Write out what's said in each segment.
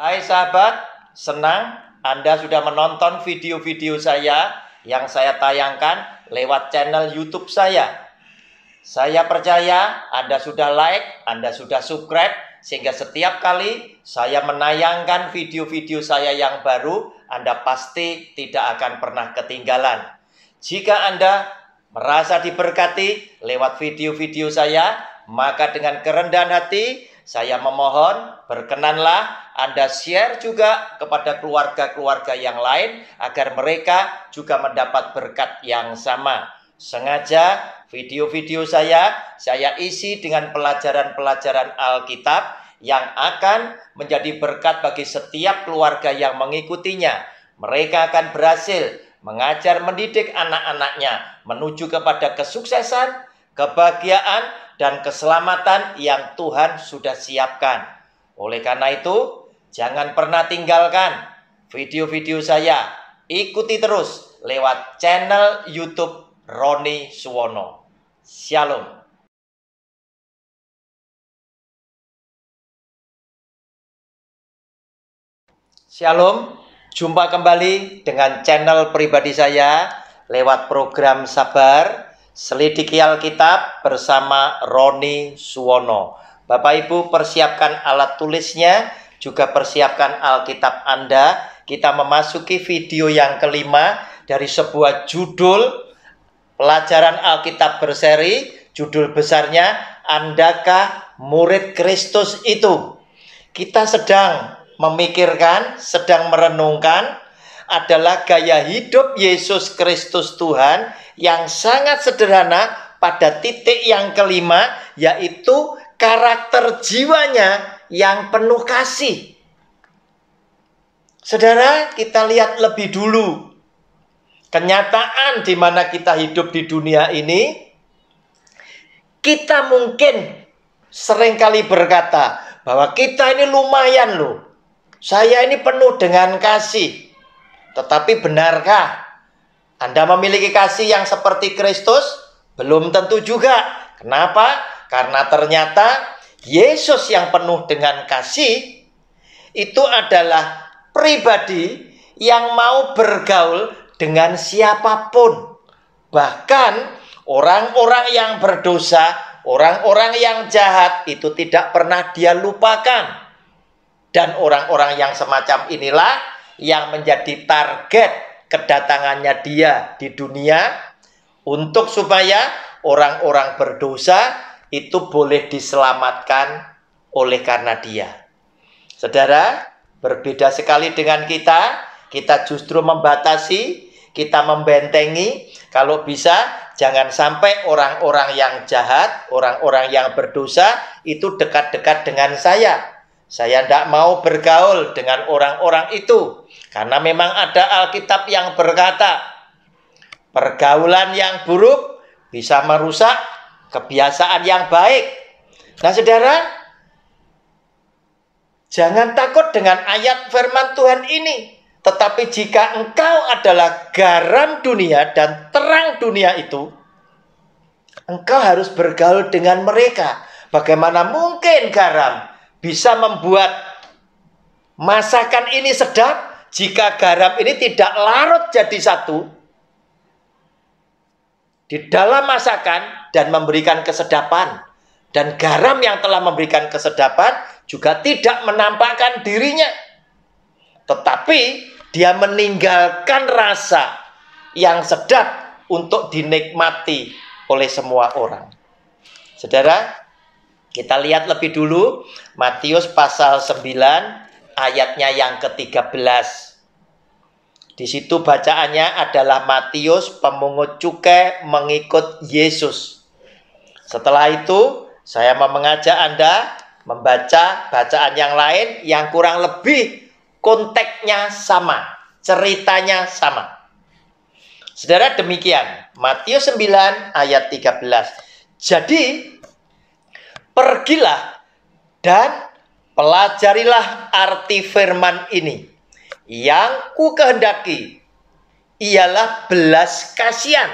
Hai sahabat, senang Anda sudah menonton video-video saya yang saya tayangkan lewat channel YouTube saya. Saya percaya Anda sudah like, Anda sudah subscribe, sehingga setiap kali saya menayangkan video-video saya yang baru, Anda pasti tidak akan pernah ketinggalan. Jika Anda merasa diberkati lewat video-video saya, maka dengan kerendahan hati saya memohon berkenanlah anda share juga kepada keluarga-keluarga yang lain agar mereka juga mendapat berkat yang sama. Sengaja video-video saya saya isi dengan pelajaran-pelajaran Alkitab yang akan menjadi berkat bagi setiap keluarga yang mengikutinya. Mereka akan berhasil mengajar mendidik anak-anaknya menuju kepada kesuksesan, kebahagiaan, dan keselamatan yang Tuhan sudah siapkan. Oleh karena itu, Jangan pernah tinggalkan video-video saya. Ikuti terus lewat channel YouTube Roni Suwono. Shalom. Shalom, jumpa kembali dengan channel pribadi saya lewat program Sabar Selidiki Alkitab bersama Roni Suwono. Bapak Ibu persiapkan alat tulisnya juga persiapkan Alkitab Anda. Kita memasuki video yang kelima dari sebuah judul pelajaran Alkitab berseri. Judul besarnya, Andakah Murid Kristus itu? Kita sedang memikirkan, sedang merenungkan adalah gaya hidup Yesus Kristus Tuhan yang sangat sederhana pada titik yang kelima yaitu karakter jiwanya yang penuh kasih. Saudara, kita lihat lebih dulu kenyataan di mana kita hidup di dunia ini. Kita mungkin sering kali berkata bahwa kita ini lumayan loh. Saya ini penuh dengan kasih. Tetapi benarkah Anda memiliki kasih yang seperti Kristus? Belum tentu juga. Kenapa? Karena ternyata Yesus yang penuh dengan kasih itu adalah pribadi yang mau bergaul dengan siapapun. Bahkan orang-orang yang berdosa, orang-orang yang jahat itu tidak pernah dia lupakan. Dan orang-orang yang semacam inilah yang menjadi target kedatangannya dia di dunia untuk supaya orang-orang berdosa itu boleh diselamatkan oleh karena dia. Saudara, berbeda sekali dengan kita, kita justru membatasi, kita membentengi, kalau bisa jangan sampai orang-orang yang jahat, orang-orang yang berdosa itu dekat-dekat dengan saya. Saya tidak mau bergaul dengan orang-orang itu. Karena memang ada Alkitab yang berkata, pergaulan yang buruk bisa merusak kebiasaan yang baik. Nah, saudara, jangan takut dengan ayat firman Tuhan ini. Tetapi jika engkau adalah garam dunia dan terang dunia itu, engkau harus bergaul dengan mereka. Bagaimana mungkin garam bisa membuat masakan ini sedap jika garam ini tidak larut jadi satu di dalam masakan dan memberikan kesedapan. Dan garam yang telah memberikan kesedapan juga tidak menampakkan dirinya. Tetapi dia meninggalkan rasa yang sedap untuk dinikmati oleh semua orang. Saudara, kita lihat lebih dulu Matius pasal 9 ayatnya yang ke-13. Di situ bacaannya adalah Matius pemungut cukai mengikut Yesus. Setelah itu, saya mau mengajak Anda membaca bacaan yang lain yang kurang lebih konteksnya sama, ceritanya sama. Saudara demikian, Matius 9 ayat 13. Jadi, pergilah dan pelajarilah arti firman ini yang ku kehendaki ialah belas kasihan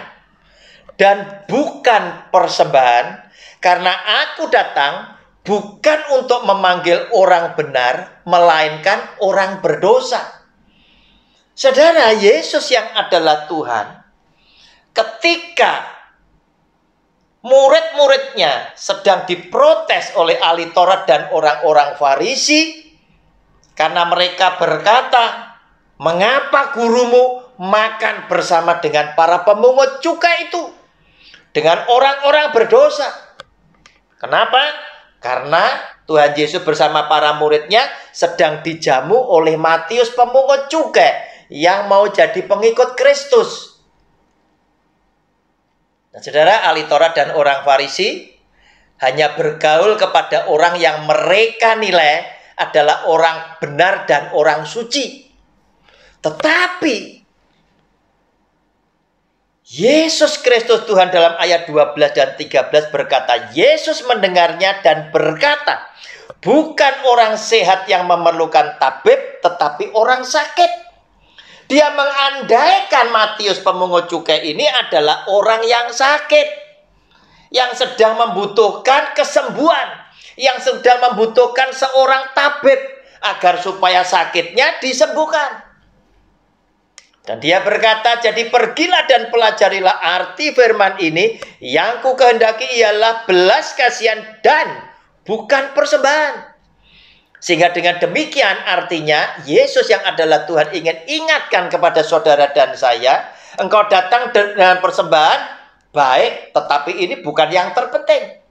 dan bukan persembahan karena aku datang bukan untuk memanggil orang benar melainkan orang berdosa. Saudara Yesus yang adalah Tuhan ketika murid-muridnya sedang diprotes oleh ahli Taurat dan orang-orang Farisi karena mereka berkata Mengapa gurumu makan bersama dengan para pemungut cukai itu? Dengan orang-orang berdosa. Kenapa? Karena Tuhan Yesus bersama para muridnya sedang dijamu oleh Matius pemungut cukai yang mau jadi pengikut Kristus. Nah, saudara, ahli Taurat dan orang Farisi hanya bergaul kepada orang yang mereka nilai adalah orang benar dan orang suci. Tetapi Yesus Kristus Tuhan dalam ayat 12 dan 13 berkata, Yesus mendengarnya dan berkata, bukan orang sehat yang memerlukan tabib, tetapi orang sakit. Dia mengandaikan Matius pemungut cukai ini adalah orang yang sakit. Yang sedang membutuhkan kesembuhan. Yang sedang membutuhkan seorang tabib. Agar supaya sakitnya disembuhkan. Dan dia berkata, jadi pergilah dan pelajarilah arti firman ini. Yang ku kehendaki ialah belas kasihan dan bukan persembahan. Sehingga dengan demikian artinya, Yesus yang adalah Tuhan ingin ingatkan kepada saudara dan saya, engkau datang dengan persembahan, baik, tetapi ini bukan yang terpenting.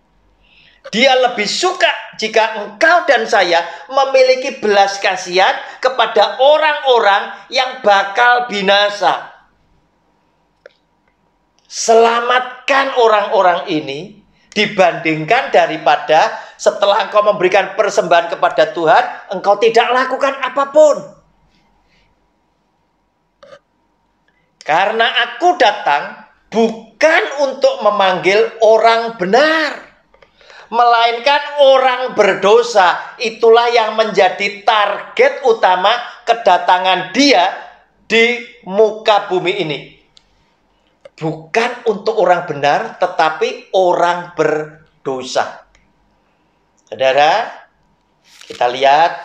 Dia lebih suka jika engkau dan saya memiliki belas kasihan kepada orang-orang yang bakal binasa. Selamatkan orang-orang ini dibandingkan daripada setelah engkau memberikan persembahan kepada Tuhan, engkau tidak lakukan apapun. Karena aku datang bukan untuk memanggil orang benar, melainkan orang berdosa itulah yang menjadi target utama kedatangan dia di muka bumi ini. Bukan untuk orang benar, tetapi orang berdosa. Saudara, kita lihat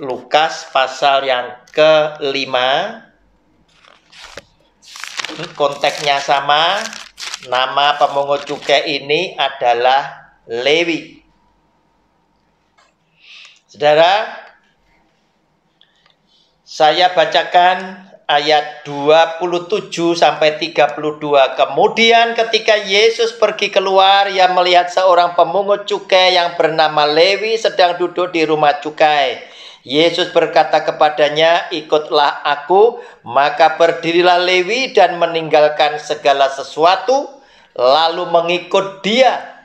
Lukas pasal yang kelima. Hmm, konteksnya sama. Nama pemungut cukai ini adalah Lewi. Saudara, saya bacakan ayat 27 sampai 32. Kemudian ketika Yesus pergi keluar, ia melihat seorang pemungut cukai yang bernama Lewi sedang duduk di rumah cukai. Yesus berkata kepadanya, "Ikutlah aku." Maka berdirilah Lewi dan meninggalkan segala sesuatu lalu mengikut dia.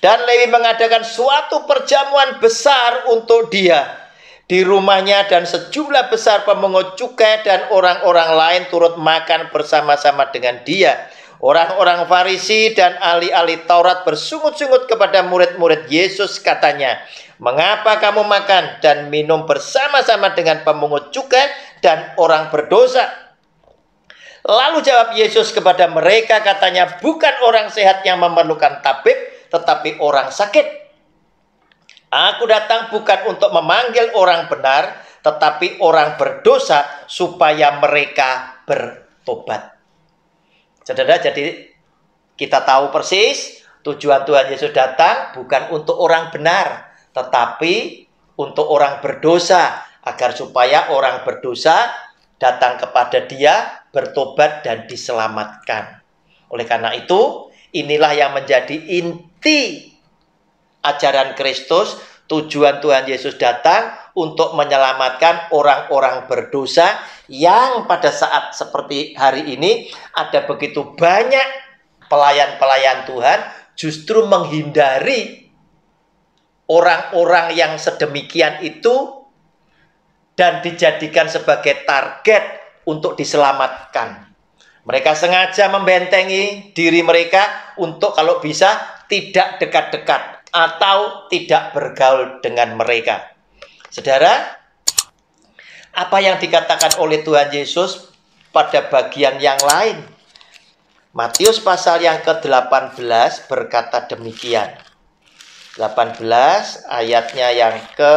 Dan Lewi mengadakan suatu perjamuan besar untuk dia di rumahnya dan sejumlah besar pemungut cukai dan orang-orang lain turut makan bersama-sama dengan dia. Orang-orang Farisi dan ahli-ahli Taurat bersungut-sungut kepada murid-murid Yesus katanya, Mengapa kamu makan dan minum bersama-sama dengan pemungut cukai dan orang berdosa? Lalu jawab Yesus kepada mereka katanya, Bukan orang sehat yang memerlukan tabib, tetapi orang sakit. Aku datang bukan untuk memanggil orang benar, tetapi orang berdosa supaya mereka bertobat. Saudara, jadi kita tahu persis tujuan Tuhan Yesus datang bukan untuk orang benar, tetapi untuk orang berdosa agar supaya orang berdosa datang kepada Dia, bertobat dan diselamatkan. Oleh karena itu, inilah yang menjadi inti mengikuti ajaran Kristus, tujuan Tuhan Yesus datang untuk menyelamatkan orang-orang berdosa yang pada saat seperti hari ini ada begitu banyak pelayan-pelayan Tuhan justru menghindari orang-orang yang sedemikian itu dan dijadikan sebagai target untuk diselamatkan. Mereka sengaja membentengi diri mereka untuk kalau bisa tidak dekat-dekat atau tidak bergaul dengan mereka. Saudara, apa yang dikatakan oleh Tuhan Yesus pada bagian yang lain? Matius pasal yang ke-18 berkata demikian. 18 ayatnya yang ke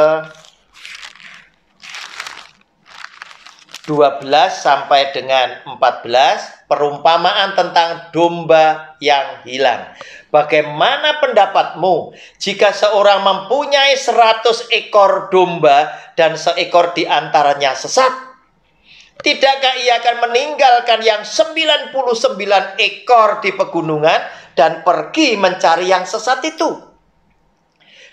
12 sampai dengan 14 perumpamaan tentang domba yang hilang. Bagaimana pendapatmu jika seorang mempunyai 100 ekor domba dan seekor diantaranya sesat? Tidakkah ia akan meninggalkan yang 99 ekor di pegunungan dan pergi mencari yang sesat itu?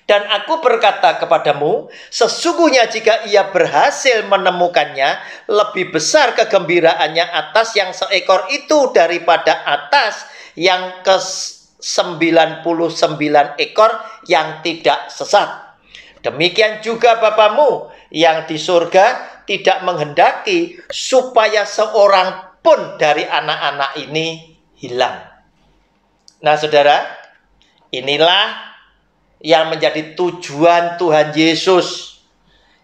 Dan aku berkata kepadamu, sesungguhnya jika ia berhasil menemukannya, lebih besar kegembiraannya atas yang seekor itu daripada atas yang ke 99 ekor yang tidak sesat. Demikian juga Bapamu yang di surga tidak menghendaki supaya seorang pun dari anak-anak ini hilang. Nah, saudara, inilah yang menjadi tujuan Tuhan Yesus,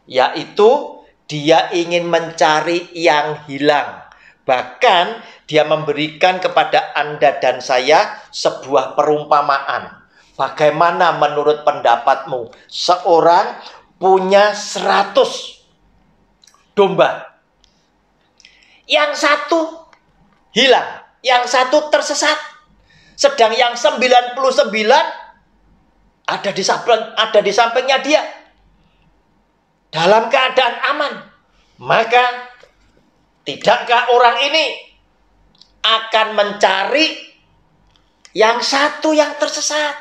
yaitu Dia ingin mencari yang hilang. Bahkan, Dia memberikan kepada Anda dan saya sebuah perumpamaan. Bagaimana menurut pendapatmu seorang punya seratus domba? Yang satu hilang, yang satu tersesat. Sedang yang sembilan puluh sembilan ada di samping ada di sampingnya dia dalam keadaan aman maka tidakkah orang ini akan mencari yang satu yang tersesat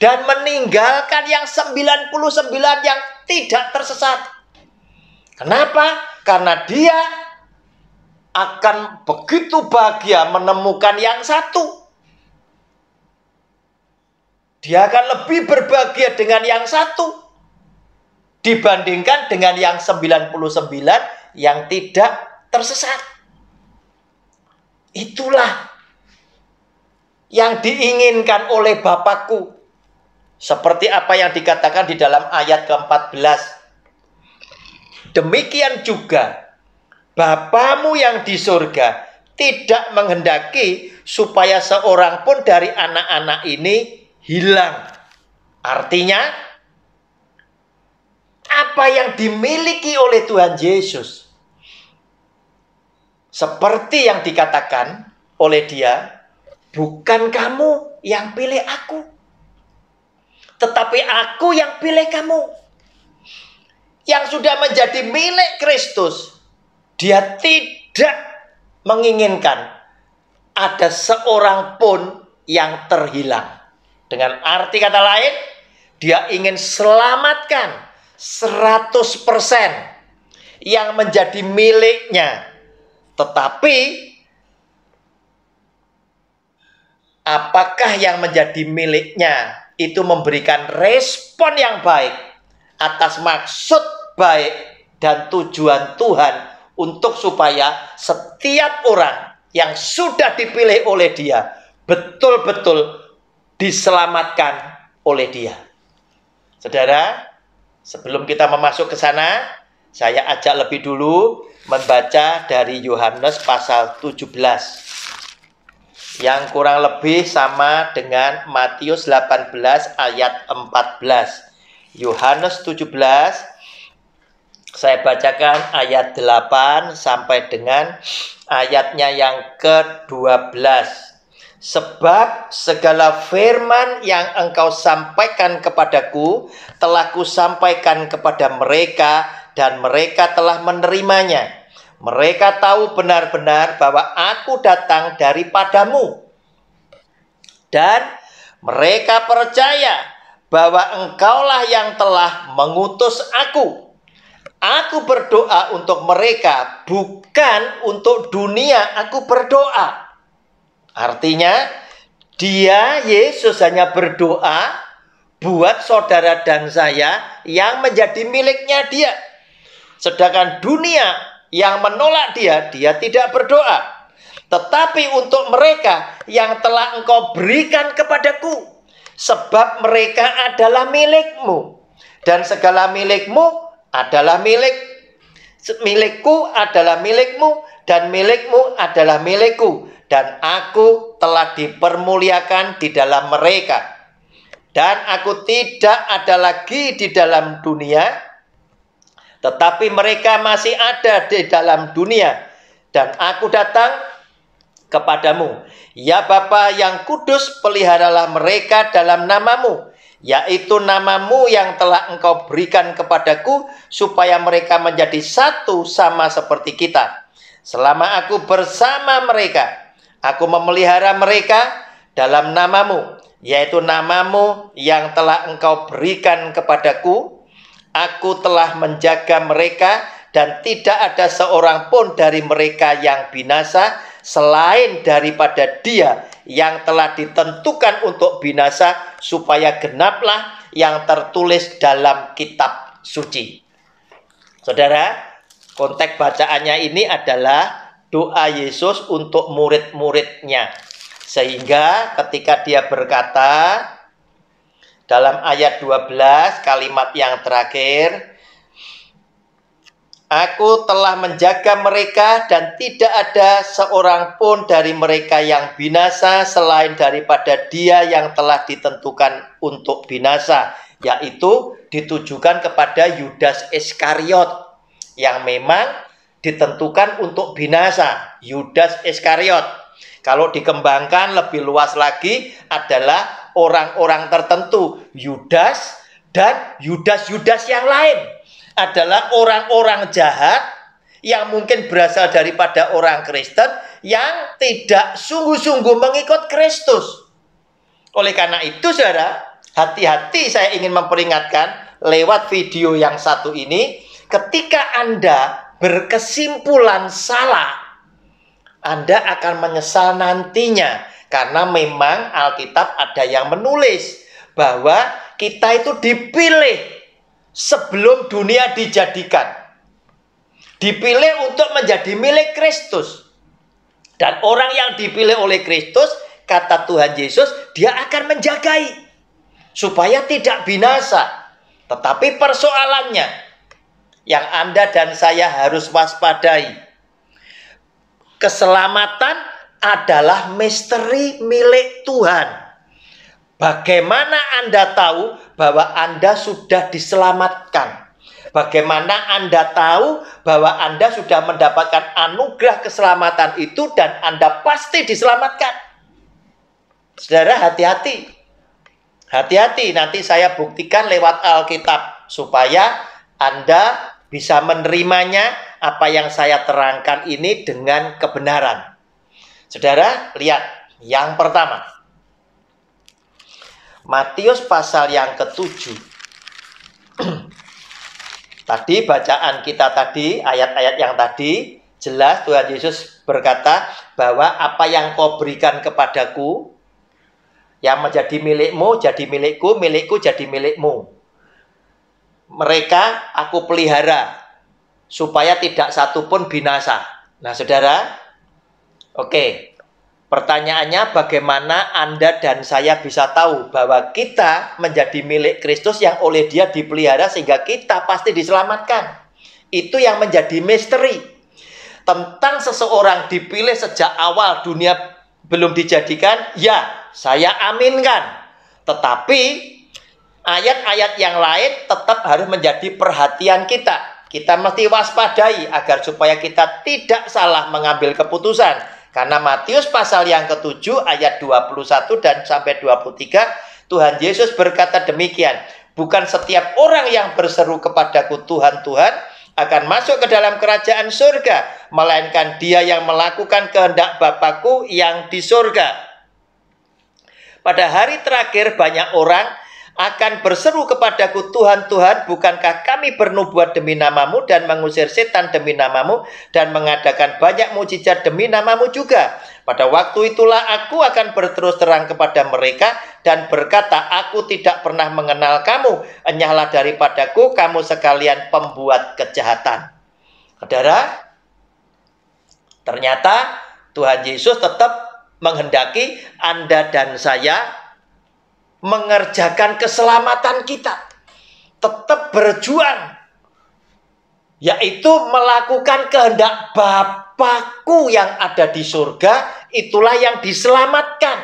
dan meninggalkan yang 99 yang tidak tersesat kenapa karena dia akan begitu bahagia menemukan yang satu dia akan lebih berbahagia dengan yang satu dibandingkan dengan yang 99 yang tidak tersesat. Itulah yang diinginkan oleh Bapakku. Seperti apa yang dikatakan di dalam ayat ke-14. Demikian juga Bapamu yang di surga tidak menghendaki supaya seorang pun dari anak-anak ini hilang. Artinya, apa yang dimiliki oleh Tuhan Yesus, seperti yang dikatakan oleh Dia, bukan kamu yang pilih aku, tetapi aku yang pilih kamu. Yang sudah menjadi milik Kristus, Dia tidak menginginkan ada seorang pun yang terhilang. Dengan arti kata lain, dia ingin selamatkan 100% yang menjadi miliknya. Tetapi apakah yang menjadi miliknya itu memberikan respon yang baik atas maksud baik dan tujuan Tuhan untuk supaya setiap orang yang sudah dipilih oleh dia betul-betul diselamatkan oleh dia. Saudara, sebelum kita memasuk ke sana, saya ajak lebih dulu membaca dari Yohanes pasal 17 yang kurang lebih sama dengan Matius 18 ayat 14. Yohanes 17 saya bacakan ayat 8 sampai dengan ayatnya yang ke-12. Sebab segala firman yang engkau sampaikan kepadaku telah kusampaikan kepada mereka dan mereka telah menerimanya. Mereka tahu benar-benar bahwa aku datang daripadamu. Dan mereka percaya bahwa engkaulah yang telah mengutus aku. Aku berdoa untuk mereka, bukan untuk dunia aku berdoa Artinya, dia Yesus hanya berdoa buat saudara dan saya yang menjadi miliknya dia. Sedangkan dunia yang menolak dia, dia tidak berdoa. Tetapi untuk mereka yang telah engkau berikan kepadaku, sebab mereka adalah milikmu. Dan segala milikmu adalah milik milikku adalah milikmu dan milikmu adalah milikku dan aku telah dipermuliakan di dalam mereka dan aku tidak ada lagi di dalam dunia tetapi mereka masih ada di dalam dunia dan aku datang kepadamu ya Bapa yang kudus peliharalah mereka dalam namamu yaitu namamu yang telah engkau berikan kepadaku supaya mereka menjadi satu sama seperti kita Selama aku bersama mereka, aku memelihara mereka dalam namamu, yaitu namamu yang telah engkau berikan kepadaku. Aku telah menjaga mereka dan tidak ada seorang pun dari mereka yang binasa selain daripada dia yang telah ditentukan untuk binasa supaya genaplah yang tertulis dalam kitab suci. Saudara, Konteks bacaannya ini adalah doa Yesus untuk murid-muridnya. Sehingga ketika dia berkata dalam ayat 12 kalimat yang terakhir Aku telah menjaga mereka dan tidak ada seorang pun dari mereka yang binasa selain daripada dia yang telah ditentukan untuk binasa, yaitu ditujukan kepada Yudas Iskariot yang memang ditentukan untuk binasa, Yudas Iskariot. Kalau dikembangkan lebih luas lagi adalah orang-orang tertentu, Yudas dan Yudas-Yudas yang lain adalah orang-orang jahat yang mungkin berasal daripada orang Kristen yang tidak sungguh-sungguh mengikut Kristus. Oleh karena itu, saudara, hati-hati saya ingin memperingatkan lewat video yang satu ini ketika Anda berkesimpulan salah, Anda akan menyesal nantinya karena memang Alkitab ada yang menulis bahwa kita itu dipilih sebelum dunia dijadikan. Dipilih untuk menjadi milik Kristus. Dan orang yang dipilih oleh Kristus, kata Tuhan Yesus, dia akan menjagai supaya tidak binasa. Tetapi persoalannya, yang Anda dan saya harus waspadai. Keselamatan adalah misteri milik Tuhan. Bagaimana Anda tahu bahwa Anda sudah diselamatkan? Bagaimana Anda tahu bahwa Anda sudah mendapatkan anugerah keselamatan itu dan Anda pasti diselamatkan? Saudara hati-hati. Hati-hati nanti saya buktikan lewat Alkitab supaya Anda bisa menerimanya apa yang saya terangkan ini dengan kebenaran. Saudara, lihat yang pertama. Matius pasal yang ketujuh. tadi bacaan kita tadi, ayat-ayat yang tadi, jelas Tuhan Yesus berkata bahwa apa yang kau berikan kepadaku, yang menjadi milikmu jadi milikku, milikku jadi milikmu mereka aku pelihara supaya tidak satu pun binasa. Nah, Saudara, oke. Okay. Pertanyaannya bagaimana Anda dan saya bisa tahu bahwa kita menjadi milik Kristus yang oleh Dia dipelihara sehingga kita pasti diselamatkan. Itu yang menjadi misteri tentang seseorang dipilih sejak awal dunia belum dijadikan, ya, saya aminkan. Tetapi ayat-ayat yang lain tetap harus menjadi perhatian kita. Kita mesti waspadai agar supaya kita tidak salah mengambil keputusan. Karena Matius pasal yang ke-7 ayat 21 dan sampai 23 Tuhan Yesus berkata demikian. Bukan setiap orang yang berseru kepadaku Tuhan Tuhan akan masuk ke dalam kerajaan surga. Melainkan dia yang melakukan kehendak Bapakku yang di surga. Pada hari terakhir banyak orang akan berseru kepadaku Tuhan Tuhan bukankah kami bernubuat demi namamu dan mengusir setan demi namamu dan mengadakan banyak mujizat demi namamu juga pada waktu itulah aku akan berterus terang kepada mereka dan berkata aku tidak pernah mengenal kamu enyahlah daripadaku kamu sekalian pembuat kejahatan Saudara ternyata Tuhan Yesus tetap menghendaki Anda dan saya mengerjakan keselamatan kita. Tetap berjuang. Yaitu melakukan kehendak Bapakku yang ada di surga, itulah yang diselamatkan.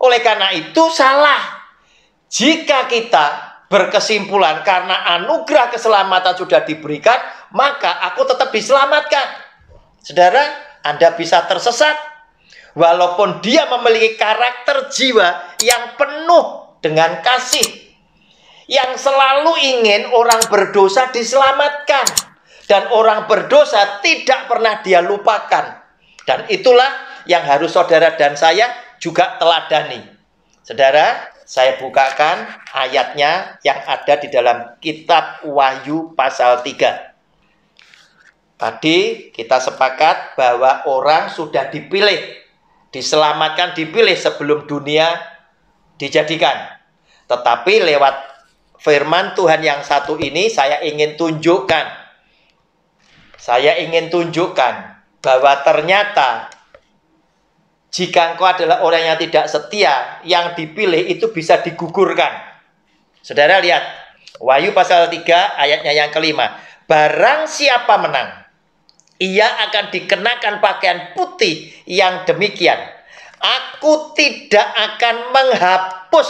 Oleh karena itu salah. Jika kita berkesimpulan karena anugerah keselamatan sudah diberikan, maka aku tetap diselamatkan. Saudara, Anda bisa tersesat walaupun dia memiliki karakter jiwa yang penuh dengan kasih yang selalu ingin orang berdosa diselamatkan dan orang berdosa tidak pernah dia lupakan dan itulah yang harus saudara dan saya juga teladani saudara saya bukakan ayatnya yang ada di dalam kitab Wahyu pasal 3 Tadi kita sepakat bahwa orang sudah dipilih diselamatkan, dipilih sebelum dunia dijadikan. Tetapi lewat firman Tuhan yang satu ini saya ingin tunjukkan. Saya ingin tunjukkan bahwa ternyata jika engkau adalah orang yang tidak setia, yang dipilih itu bisa digugurkan. Saudara lihat, Wahyu pasal 3 ayatnya yang kelima. Barang siapa menang, ia akan dikenakan pakaian putih yang demikian. Aku tidak akan menghapus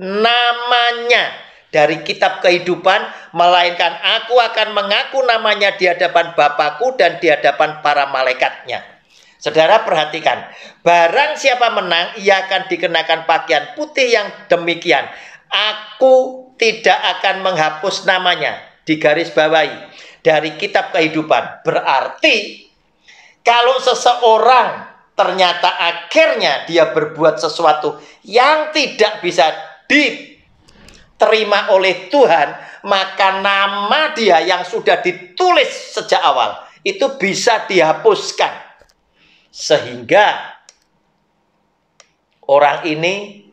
namanya dari kitab kehidupan, melainkan aku akan mengaku namanya di hadapan Bapakku dan di hadapan para malaikatnya. Saudara perhatikan, barang siapa menang, ia akan dikenakan pakaian putih yang demikian. Aku tidak akan menghapus namanya bawahi dari kitab kehidupan. Berarti kalau seseorang ternyata akhirnya dia berbuat sesuatu yang tidak bisa diterima oleh Tuhan, maka nama dia yang sudah ditulis sejak awal itu bisa dihapuskan. Sehingga orang ini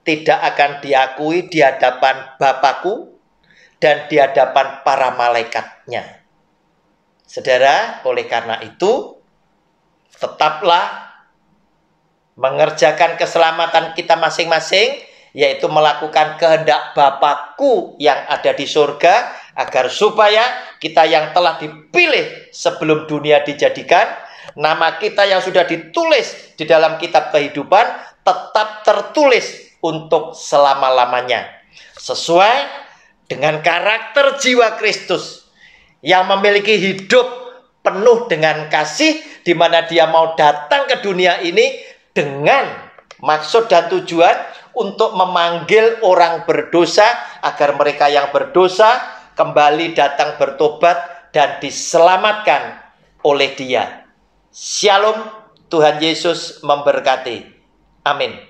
tidak akan diakui di hadapan Bapakku dan di hadapan para malaikatnya. Saudara, oleh karena itu, tetaplah mengerjakan keselamatan kita masing-masing, yaitu melakukan kehendak Bapakku yang ada di surga, agar supaya kita yang telah dipilih sebelum dunia dijadikan, nama kita yang sudah ditulis di dalam kitab kehidupan, tetap tertulis untuk selama-lamanya. Sesuai dengan karakter jiwa Kristus yang memiliki hidup penuh dengan kasih di mana dia mau datang ke dunia ini dengan maksud dan tujuan untuk memanggil orang berdosa agar mereka yang berdosa kembali datang bertobat dan diselamatkan oleh dia. Shalom, Tuhan Yesus memberkati. Amin.